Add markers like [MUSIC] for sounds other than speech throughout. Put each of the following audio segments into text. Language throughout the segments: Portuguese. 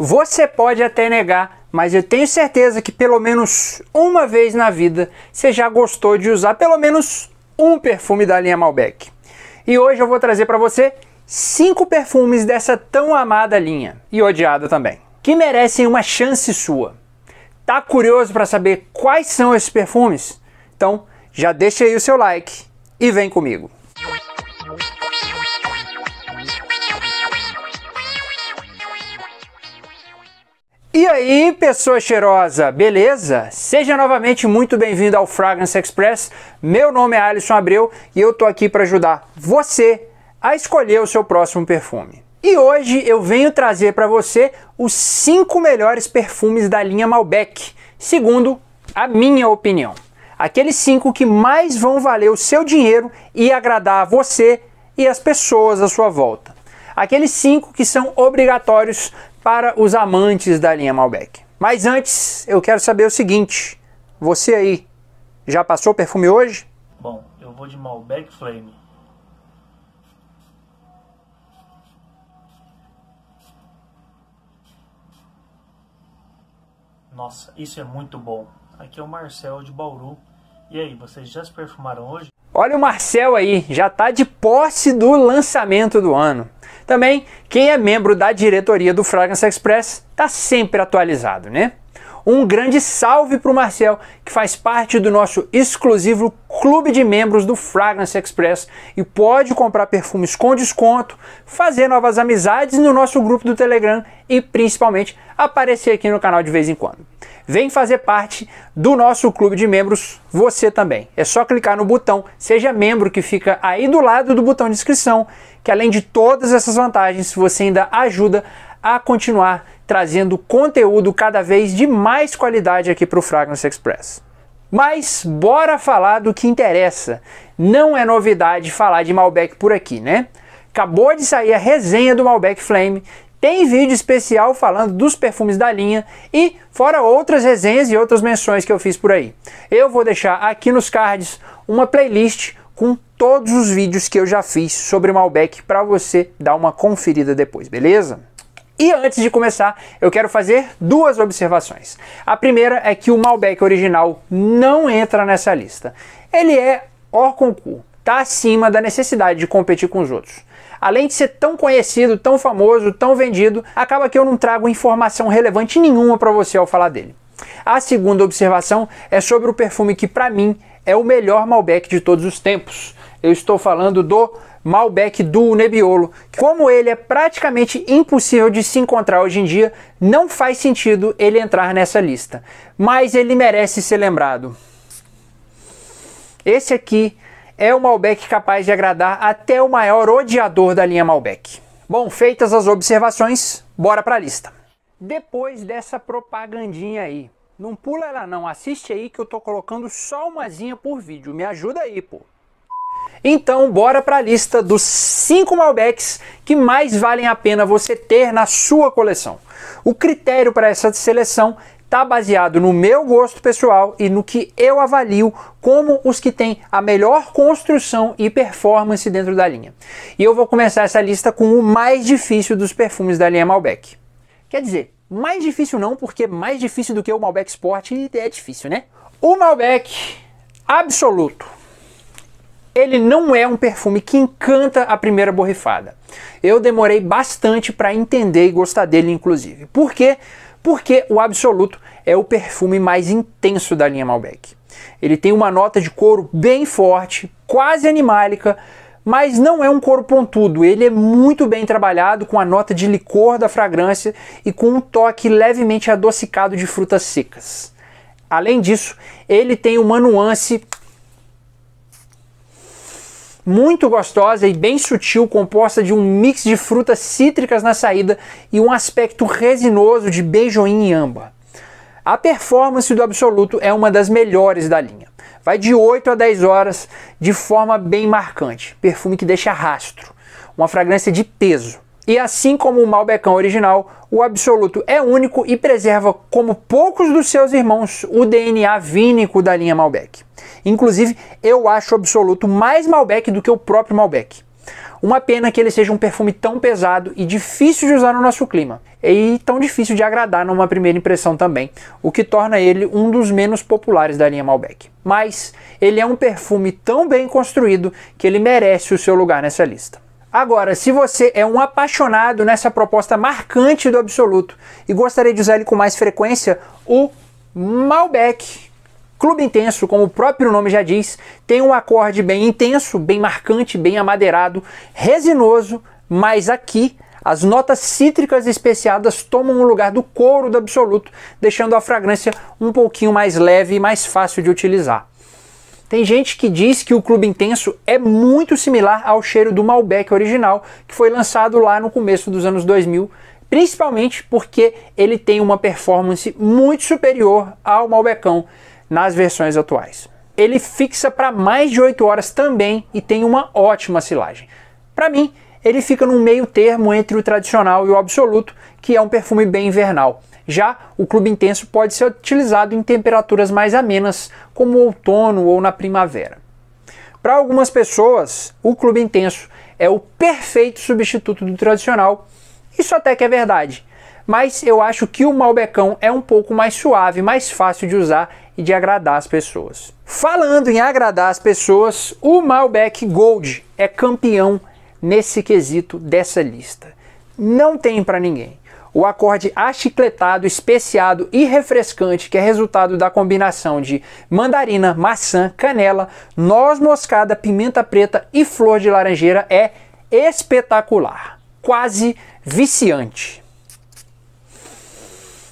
Você pode até negar, mas eu tenho certeza que pelo menos uma vez na vida você já gostou de usar pelo menos um perfume da linha Malbec. E hoje eu vou trazer para você cinco perfumes dessa tão amada linha e odiada também, que merecem uma chance sua. Tá curioso para saber quais são esses perfumes? Então, já deixa aí o seu like e vem comigo. E aí, pessoa cheirosa, beleza? Seja novamente muito bem-vindo ao Fragrance Express. Meu nome é Alisson Abreu e eu tô aqui para ajudar você a escolher o seu próximo perfume. E hoje eu venho trazer para você os 5 melhores perfumes da linha Malbec, segundo a minha opinião. Aqueles 5 que mais vão valer o seu dinheiro e agradar a você e as pessoas à sua volta. Aqueles 5 que são obrigatórios para os amantes da linha Malbec. Mas antes, eu quero saber o seguinte: você aí já passou perfume hoje? Bom, eu vou de Malbec Flame. Nossa, isso é muito bom. Aqui é o Marcel de Bauru. E aí, vocês já se perfumaram hoje? Olha o Marcel aí, já tá de posse do lançamento do ano. Também, quem é membro da diretoria do Fragrance Express está sempre atualizado, né? Um grande salve para o Marcel, que faz parte do nosso exclusivo clube de membros do Fragrance Express e pode comprar perfumes com desconto, fazer novas amizades no nosso grupo do Telegram e principalmente aparecer aqui no canal de vez em quando. Vem fazer parte do nosso clube de membros, você também. É só clicar no botão Seja Membro que fica aí do lado do botão de inscrição, que além de todas essas vantagens, você ainda ajuda a continuar trazendo conteúdo cada vez de mais qualidade aqui para o Fragrance Express. Mas bora falar do que interessa. Não é novidade falar de Malbec por aqui, né? Acabou de sair a resenha do Malbec Flame tem vídeo especial falando dos perfumes da linha e fora outras resenhas e outras menções que eu fiz por aí. Eu vou deixar aqui nos cards uma playlist com todos os vídeos que eu já fiz sobre Malbec para você dar uma conferida depois, beleza? E antes de começar, eu quero fazer duas observações. A primeira é que o Malbec original não entra nessa lista. Ele é hors concurso, está acima da necessidade de competir com os outros além de ser tão conhecido, tão famoso, tão vendido, acaba que eu não trago informação relevante nenhuma para você ao falar dele. A segunda observação é sobre o perfume que para mim é o melhor Malbec de todos os tempos. Eu estou falando do Malbec do Nebbiolo. Como ele é praticamente impossível de se encontrar hoje em dia, não faz sentido ele entrar nessa lista. Mas ele merece ser lembrado. Esse aqui é o Malbec capaz de agradar até o maior odiador da linha Malbec. Bom, feitas as observações, bora para a lista. Depois dessa propagandinha aí, não pula ela não, assiste aí que eu tô colocando só umazinha por vídeo, me ajuda aí, pô. Então, bora para a lista dos 5 Malbecs que mais valem a pena você ter na sua coleção. O critério para essa seleção está baseado no meu gosto pessoal e no que eu avalio como os que têm a melhor construção e performance dentro da linha. E eu vou começar essa lista com o mais difícil dos perfumes da linha Malbec. Quer dizer, mais difícil não, porque mais difícil do que o Malbec Sport é difícil, né? O Malbec absoluto. Ele não é um perfume que encanta a primeira borrifada. Eu demorei bastante para entender e gostar dele, inclusive. Por quê? porque o Absoluto é o perfume mais intenso da linha Malbec. Ele tem uma nota de couro bem forte, quase animálica, mas não é um couro pontudo. Ele é muito bem trabalhado com a nota de licor da fragrância e com um toque levemente adocicado de frutas secas. Além disso, ele tem uma nuance muito gostosa e bem sutil, composta de um mix de frutas cítricas na saída e um aspecto resinoso de beijoim e âmbar. A performance do Absoluto é uma das melhores da linha. Vai de 8 a 10 horas de forma bem marcante. Perfume que deixa rastro. Uma fragrância de peso e assim como o Malbecão original, o Absoluto é único e preserva, como poucos dos seus irmãos, o DNA vínico da linha Malbec. Inclusive, eu acho o Absoluto mais Malbec do que o próprio Malbec. Uma pena que ele seja um perfume tão pesado e difícil de usar no nosso clima, e tão difícil de agradar numa primeira impressão também, o que torna ele um dos menos populares da linha Malbec. Mas ele é um perfume tão bem construído que ele merece o seu lugar nessa lista. Agora, se você é um apaixonado nessa proposta marcante do absoluto e gostaria de usar ele com mais frequência, o Malbec Clube Intenso, como o próprio nome já diz, tem um acorde bem intenso, bem marcante, bem amadeirado, resinoso, mas aqui as notas cítricas especiadas tomam o lugar do couro do absoluto, deixando a fragrância um pouquinho mais leve e mais fácil de utilizar. Tem gente que diz que o Clube Intenso é muito similar ao cheiro do Malbec original, que foi lançado lá no começo dos anos 2000, principalmente porque ele tem uma performance muito superior ao Malbecão nas versões atuais. Ele fixa para mais de 8 horas também e tem uma ótima silagem. Para mim, ele fica num meio termo entre o tradicional e o absoluto, que é um perfume bem invernal. Já o clube intenso pode ser utilizado em temperaturas mais amenas, como outono ou na primavera. Para algumas pessoas, o clube intenso é o perfeito substituto do tradicional. Isso até que é verdade. Mas eu acho que o Malbecão é um pouco mais suave, mais fácil de usar e de agradar as pessoas. Falando em agradar as pessoas, o Malbec Gold é campeão nesse quesito dessa lista. Não tem para ninguém o acorde achicletado, especiado e refrescante, que é resultado da combinação de mandarina, maçã, canela, noz moscada, pimenta preta e flor de laranjeira, é espetacular, quase viciante.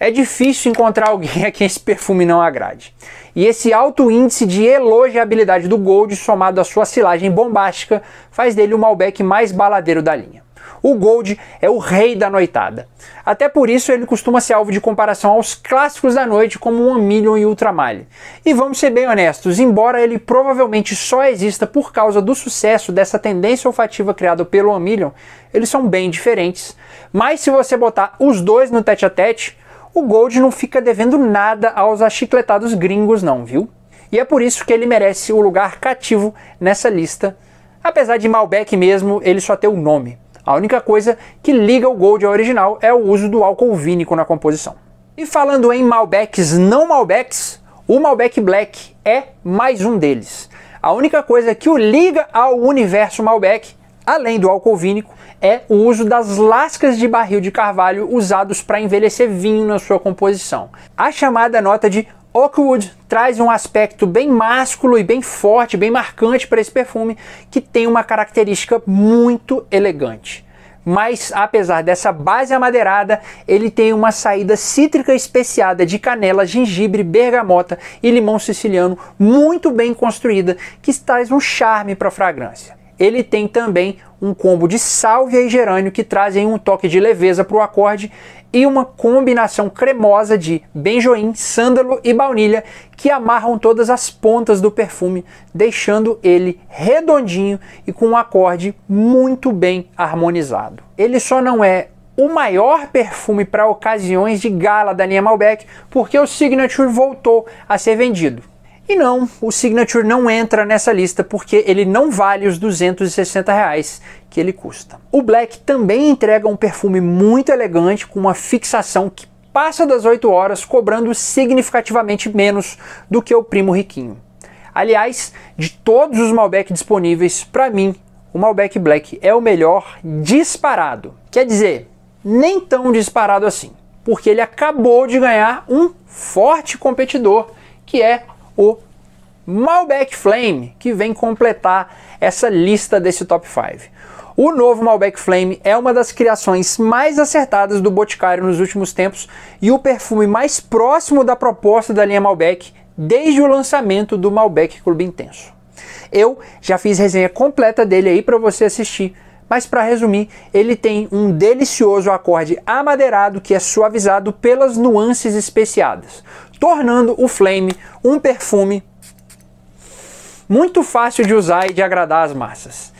É difícil encontrar alguém [LAUGHS] a quem esse perfume não agrade. E esse alto índice de elogiabilidade do Gold, somado à sua silagem bombástica, faz dele o Malbec mais baladeiro da linha. O Gold é o rei da noitada. Até por isso ele costuma ser alvo de comparação aos clássicos da noite como o Million e Ultramale. E vamos ser bem honestos, embora ele provavelmente só exista por causa do sucesso dessa tendência olfativa criada pelo One Million, eles são bem diferentes. Mas se você botar os dois no tete a tete, o Gold não fica devendo nada aos achicletados gringos não, viu? E é por isso que ele merece o lugar cativo nessa lista, apesar de Malbec mesmo ele só ter o nome. A única coisa que liga o Gold ao original é o uso do álcool vínico na composição. E falando em Malbecs não Malbecs, o Malbec Black é mais um deles. A única coisa que o liga ao universo Malbec Além do álcool vínico, é o uso das lascas de barril de carvalho usados para envelhecer vinho na sua composição. A chamada nota de Oakwood traz um aspecto bem másculo e bem forte, bem marcante para esse perfume, que tem uma característica muito elegante. Mas apesar dessa base amadeirada, ele tem uma saída cítrica especiada de canela, gengibre, bergamota e limão siciliano muito bem construída, que traz um charme para a fragrância ele tem também um combo de sálvia e gerânio que trazem um toque de leveza para o acorde e uma combinação cremosa de benjoim, sândalo e baunilha que amarram todas as pontas do perfume, deixando ele redondinho e com um acorde muito bem harmonizado. Ele só não é o maior perfume para ocasiões de gala da linha Malbec, porque o Signature voltou a ser vendido. E não, o Signature não entra nessa lista porque ele não vale os 260 reais que ele custa. O Black também entrega um perfume muito elegante com uma fixação que passa das 8 horas, cobrando significativamente menos do que o Primo Riquinho. Aliás, de todos os Malbec disponíveis, para mim, o Malbec Black é o melhor disparado. Quer dizer, nem tão disparado assim, porque ele acabou de ganhar um forte competidor, que é o Malbec Flame, que vem completar essa lista desse top 5. O novo Malbec Flame é uma das criações mais acertadas do Boticário nos últimos tempos e o perfume mais próximo da proposta da linha Malbec desde o lançamento do Malbec Clube Intenso. Eu já fiz resenha completa dele aí para você assistir, mas para resumir, ele tem um delicioso acorde amadeirado que é suavizado pelas nuances especiadas tornando o Flame um perfume muito fácil de usar e de agradar as massas.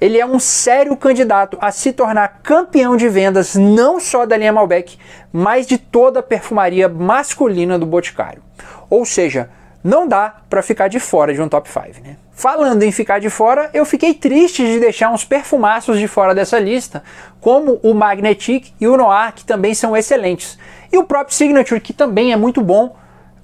Ele é um sério candidato a se tornar campeão de vendas não só da linha Malbec, mas de toda a perfumaria masculina do Boticário. Ou seja, não dá para ficar de fora de um top 5, né? Falando em ficar de fora, eu fiquei triste de deixar uns perfumaços de fora dessa lista, como o Magnetic e o Noir, que também são excelentes, e o próprio Signature, que também é muito bom,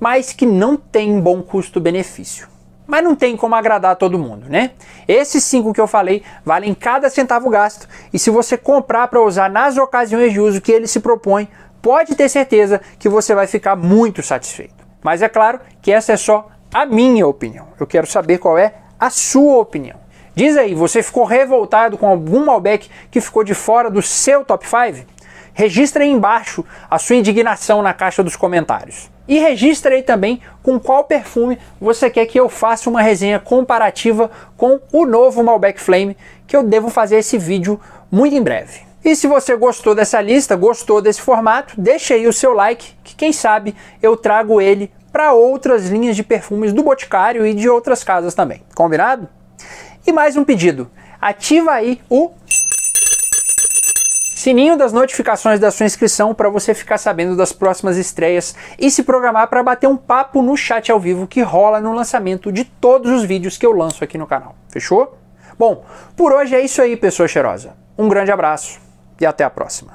mas que não tem bom custo-benefício. Mas não tem como agradar todo mundo, né? Esses cinco que eu falei valem cada centavo gasto e se você comprar para usar nas ocasiões de uso que ele se propõe, pode ter certeza que você vai ficar muito satisfeito. Mas é claro que essa é só a minha opinião. Eu quero saber qual é a sua opinião. Diz aí, você ficou revoltado com algum Malbec que ficou de fora do seu top 5? Registra aí embaixo a sua indignação na caixa dos comentários. E registra aí também com qual perfume você quer que eu faça uma resenha comparativa com o novo Malbec Flame, que eu devo fazer esse vídeo muito em breve. E se você gostou dessa lista, gostou desse formato, deixe aí o seu like, que quem sabe eu trago ele para outras linhas de perfumes do Boticário e de outras casas também. Combinado? E mais um pedido. Ativa aí o sininho das notificações da sua inscrição para você ficar sabendo das próximas estreias e se programar para bater um papo no chat ao vivo que rola no lançamento de todos os vídeos que eu lanço aqui no canal. Fechou? Bom, por hoje é isso aí, pessoa cheirosa. Um grande abraço e até a próxima.